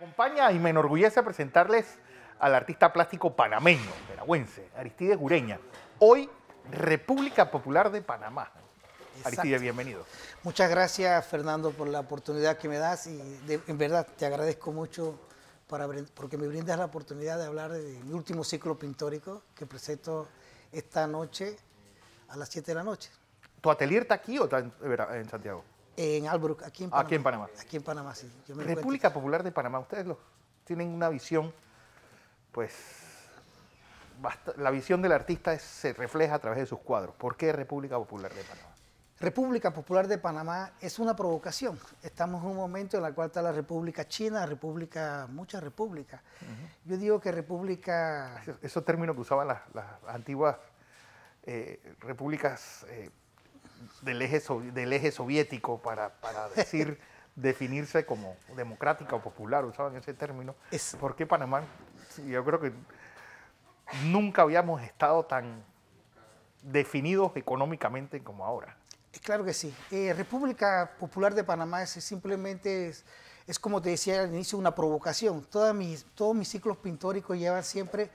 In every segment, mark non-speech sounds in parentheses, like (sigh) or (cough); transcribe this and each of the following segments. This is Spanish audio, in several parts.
acompaña y me enorgullece presentarles al artista plástico panameño, veragüense, Aristide Gureña. Hoy, República Popular de Panamá. Aristide, bienvenido. Muchas gracias, Fernando, por la oportunidad que me das y en verdad te agradezco mucho para, porque me brindas la oportunidad de hablar del último ciclo pintórico que presento esta noche a las 7 de la noche. ¿Tu atelier está aquí o está en Santiago? En Albrook, aquí en Panamá. Aquí en Panamá. sí. República Popular de Panamá, ustedes lo tienen una visión, pues, la visión del artista se refleja a través de sus cuadros. ¿Por qué República Popular de Panamá? República Popular de Panamá es una provocación. Estamos en un momento en el cual está la República China, República, muchas repúblicas. Yo digo que República... Esos, términos que usaban las, antiguas eh, repúblicas eh, del eje, del eje soviético para, para (laughs) decir, definirse como democrática o popular, usaban ese término. ¿por qué Panamá, yo creo que nunca habíamos estado tan definidos económicamente como ahora. Eh, claro que sí. Eh, República Popular de Panamá es, simplemente, es, como te decía al inicio, una provocación. mis, todos mis ciclos pintóricos llevan siempre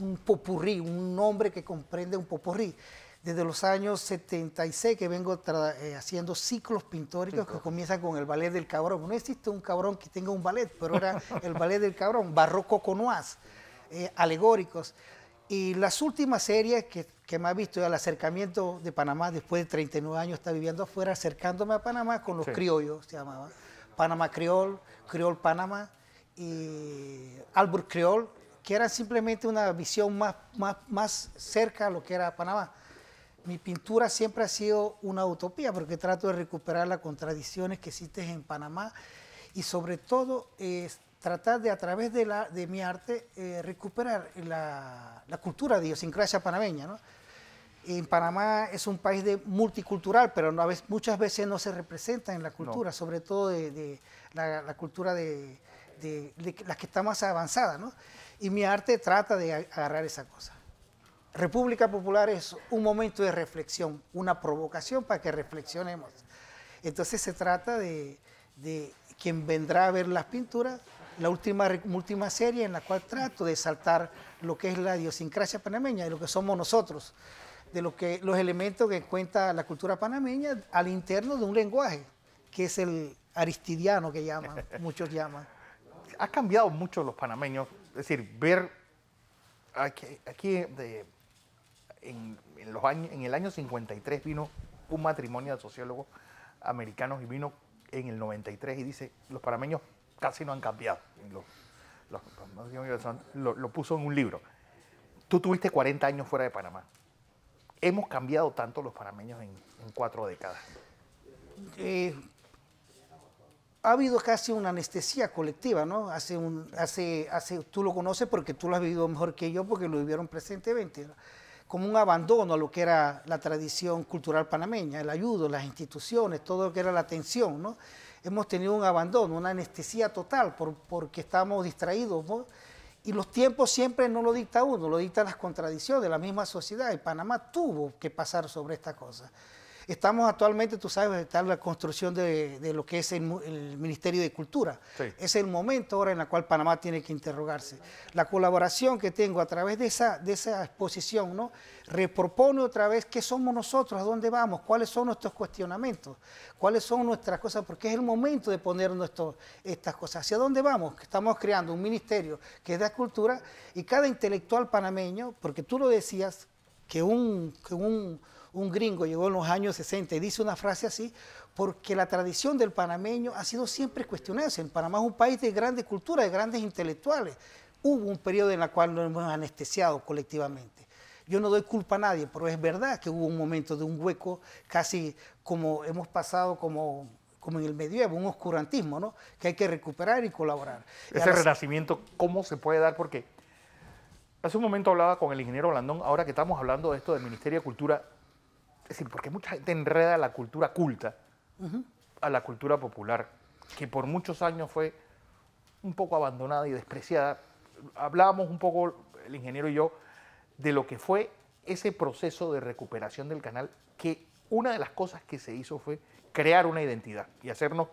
un popurrí, un nombre que comprende un popurrí desde los años 76 que vengo eh, haciendo ciclos pintóricos que comienzan con el ballet del cabrón. No existe un cabrón que tenga un ballet, pero era el ballet del cabrón, barroco con eh, alegóricos. Y las últimas series que, que me ha visto el acercamiento de Panamá, después de 39 años está viviendo afuera, acercándome a Panamá con los criollos, se llamaba. Panamá Creol, criol Panamá y albur Creol, que era simplemente una visión más, más, más cerca a lo que era Panamá mi pintura siempre ha sido una utopía porque trato de recuperar las contradicciones que existen en Panamá y sobre todo eh, tratar de a través de, la, de mi arte eh, recuperar la, cultura de idiosincrasia panameña. En Panamá es un país de multicultural, pero muchas veces no se representa en la cultura, sobre todo de, la, cultura de, las que está más avanzada. Y mi arte trata de agarrar esa cosa. República Popular es un momento de reflexión, una provocación para que reflexionemos. Entonces se trata de, de quien vendrá a ver las pinturas, la última, última serie en la cual trato de saltar lo que es la idiosincrasia panameña y lo que somos nosotros, de lo que, los elementos que cuenta la cultura panameña al interno de un lenguaje, que es el aristidiano que llaman, (laughs) muchos llaman. Ha cambiado mucho los panameños, es decir, ver aquí, aquí de, en, los años, en el año 53 vino un matrimonio de sociólogos americanos y vino en el 93 y dice, los panameños casi no han cambiado. Lo, puso en un libro. Tú tuviste 40 años fuera de Panamá. Hemos cambiado tanto los panameños en, cuatro décadas. Eh, ha habido casi una anestesia colectiva, ¿no? Hace hace, hace, tú lo conoces porque tú lo has vivido mejor que yo porque lo vivieron presentemente como un abandono a lo que era la tradición cultural panameña, el ayudo, las instituciones, todo lo que era la atención, ¿no? Hemos tenido un abandono, una anestesia total porque estamos distraídos, Y los tiempos siempre no lo dicta uno, lo dictan las contradicciones de la misma sociedad. Y Panamá tuvo que pasar sobre esta cosa. Estamos actualmente, tú sabes, en la construcción de, de lo que es el, Ministerio de Cultura. Es el momento ahora en el cual Panamá tiene que interrogarse. La colaboración que tengo a través de esa, de esa exposición, ¿no? Repropone otra vez qué somos nosotros, a dónde vamos, cuáles son nuestros cuestionamientos, cuáles son nuestras cosas, porque es el momento de poner nuestro, estas cosas. ¿Hacia dónde vamos? Estamos creando un ministerio que es de cultura y cada intelectual panameño, porque tú lo decías, que un, que un un gringo, llegó en los años 60 y dice una frase así, porque la tradición del panameño ha sido siempre cuestionada. En Panamá es un país de grandes culturas, de grandes intelectuales. Hubo un periodo en el cual nos hemos anestesiado colectivamente. Yo no doy culpa a nadie, pero es verdad que hubo un momento de un hueco, casi como hemos pasado como como en el medioevo, un oscurantismo, ¿no? Que hay que recuperar y colaborar. Ese renacimiento, ¿cómo se puede dar? Porque hace un momento hablaba con el ingeniero Blandón, ahora que estamos hablando de esto del Ministerio de Cultura, es decir, porque mucha gente enreda la cultura culta a la cultura popular, que por muchos años fue un poco abandonada y despreciada. Hablábamos un poco, el ingeniero y yo, de lo que fue ese proceso de recuperación del canal, que una de las cosas que se hizo fue crear una identidad y hacernos,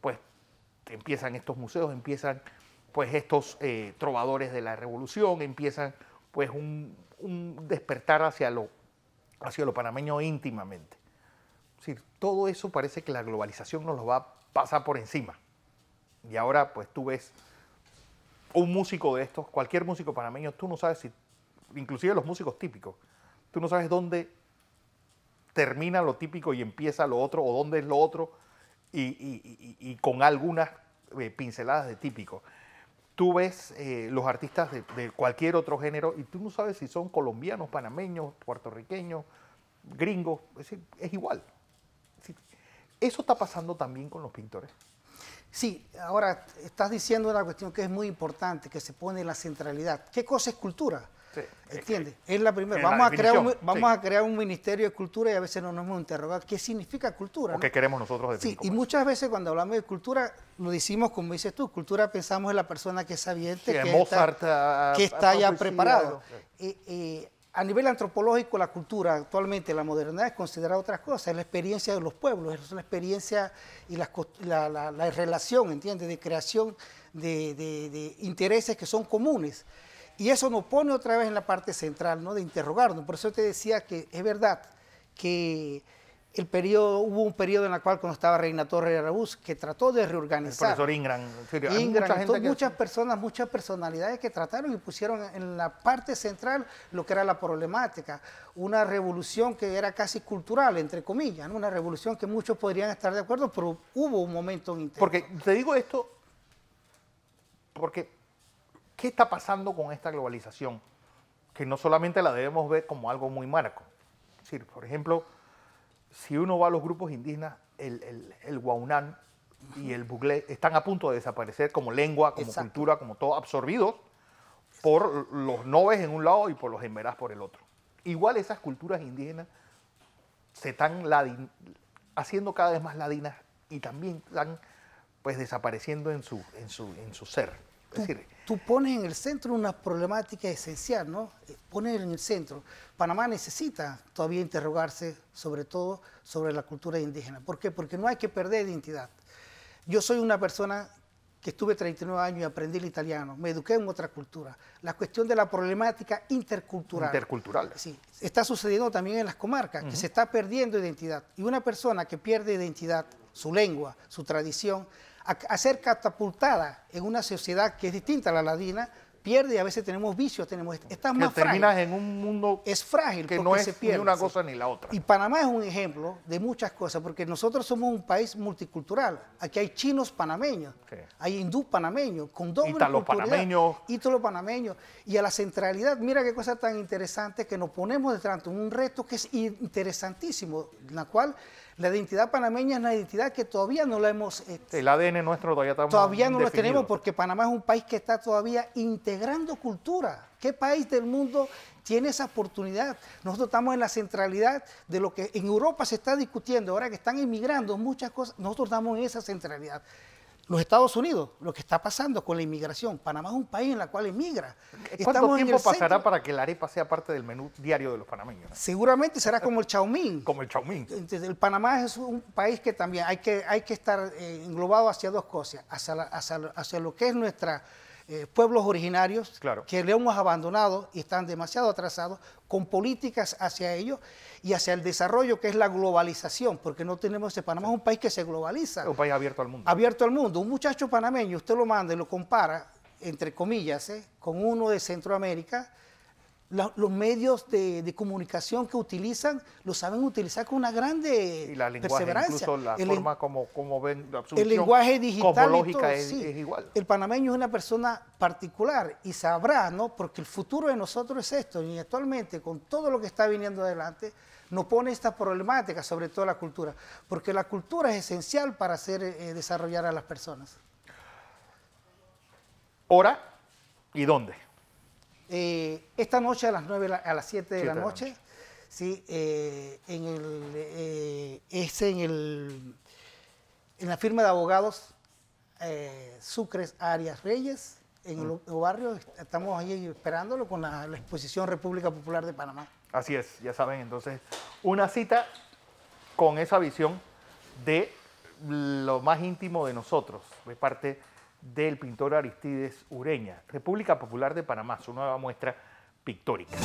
pues, empiezan estos museos, empiezan, pues, estos eh, trovadores de la revolución, empiezan, pues, un despertar hacia lo hacia lo panameño íntimamente. todo eso parece que la globalización nos lo va a pasar por encima. Y ahora, pues tú ves un músico de estos, cualquier músico panameño, tú no sabes si, inclusive los músicos típicos, tú no sabes dónde termina lo típico y empieza lo otro, o dónde es lo otro, y, y con algunas eh, pinceladas de típico tú ves eh, los artistas de, cualquier otro género y tú no sabes si son colombianos, panameños, puertorriqueños, gringos, es, igual. eso está pasando también con los pintores. Sí, ahora estás diciendo una cuestión que es muy importante, que se pone en la centralidad. ¿Qué cosa es cultura? Sí. ¿Entiendes? Es la primera. vamos, a, crear un, vamos a crear un ministerio de cultura y a veces no nos hemos interrogado qué significa cultura. ¿O qué queremos nosotros Sí, y muchas veces cuando hablamos de cultura, lo decimos como dices tú, cultura pensamos en la persona que es sabiente, que, está, ya preparado. Eh, eh, a nivel antropológico, la cultura actualmente, la modernidad es considerada otras cosas, es la experiencia de los pueblos, es la experiencia y la, relación, ¿entiendes?, de creación de intereses que son comunes. Y eso nos pone otra vez en la parte central, ¿no? De interrogarnos. Por eso te decía que es verdad que el periodo, hubo un periodo en el cual cuando estaba Reina Torre de Araúz que trató de reorganizar. El profesor Ingram. Ingram muchas personas, muchas personalidades que trataron y pusieron en la parte central lo que era la problemática. Una revolución que era casi cultural, entre comillas, ¿no? una revolución que muchos podrían estar de acuerdo, pero hubo un momento en Porque te digo esto, porque ¿Qué está pasando con esta globalización? Que no solamente la debemos ver como algo muy marco. por ejemplo, si uno va a los grupos indígenas, el, el, y el buglé están a punto de desaparecer como lengua, como cultura, como todo, absorbidos por los noves en un lado y por los emberás por el otro. Igual esas culturas indígenas se están haciendo cada vez más ladinas y también están pues desapareciendo en su, su, en su ser tú, pones en el centro una problemática esencial, ¿no? Eh, pones en el centro. Panamá necesita todavía interrogarse sobre todo sobre la cultura indígena. ¿Por qué? Porque no hay que perder identidad. Yo soy una persona que estuve 39 años y aprendí el italiano, me eduqué en otra cultura. La cuestión de la problemática intercultural. Intercultural. Sí, está sucediendo también en las comarcas, que se está perdiendo identidad. Y una persona que pierde identidad, su lengua, su tradición, a, ser catapultada en una sociedad que es distinta a la ladina, pierde y a veces tenemos vicios, tenemos estas terminas en un mundo es frágil que no es se pierde, ni una cosa ni la otra. Y Panamá es un ejemplo de muchas cosas porque nosotros somos un país multicultural. Aquí hay chinos panameños, hay hindú panameños con doble Italo panameños, ítalo panameños y a la centralidad. Mira qué cosa tan interesante que nos ponemos de un reto que es interesantísimo, en la cual la identidad panameña es una identidad que todavía no la hemos... Este, el ADN nuestro todavía estamos Todavía no lo tenemos porque Panamá es un país que está todavía integrando cultura. ¿Qué país del mundo tiene esa oportunidad? Nosotros estamos en la centralidad de lo que en Europa se está discutiendo, ahora que están emigrando muchas cosas, nosotros estamos en esa centralidad los Estados Unidos, lo que está pasando con la inmigración. Panamá es un país en el cual emigra. ¿Cuánto tiempo pasará para que la arepa sea parte del menú diario de los panameños? Seguramente será como el chaumín. (laughs) como el chaumín. El Panamá es un país que también hay que, hay que estar eh, englobado hacia dos cosas, hacia, hacia, hacia lo que es nuestra eh, pueblos originarios que le hemos abandonado y están demasiado atrasados con políticas hacia ellos y hacia el desarrollo que es la globalización, porque no tenemos, Panamá es un país que se globaliza. Un país abierto al mundo. Abierto al mundo. Un muchacho panameño, usted lo manda y lo compara, entre comillas, eh, con uno de Centroamérica, los medios de, comunicación que utilizan lo saben utilizar con una grande y perseverancia. Incluso la el, forma como, ven El lenguaje digital es, igual. El panameño es una persona particular y sabrá, ¿no? Porque el futuro de nosotros es esto y actualmente con todo lo que está viniendo adelante nos pone esta problemática, sobre todo la cultura, porque la cultura es esencial para hacer eh, eh, desarrollar a las personas. ¿Hora y dónde? Eh, esta noche a las 9 a las 7 de la noche, sí, eh, en el, eh, en, el, en la firma de abogados Sucres Arias Reyes, en el, mm. barrio, estamos ahí esperándolo con la, la, exposición República Popular de Panamá. Así es, ya saben, entonces, una cita con esa visión de lo más íntimo de nosotros, de parte del pintor Aristides Ureña, República Popular de Panamá, su nueva muestra pictórica.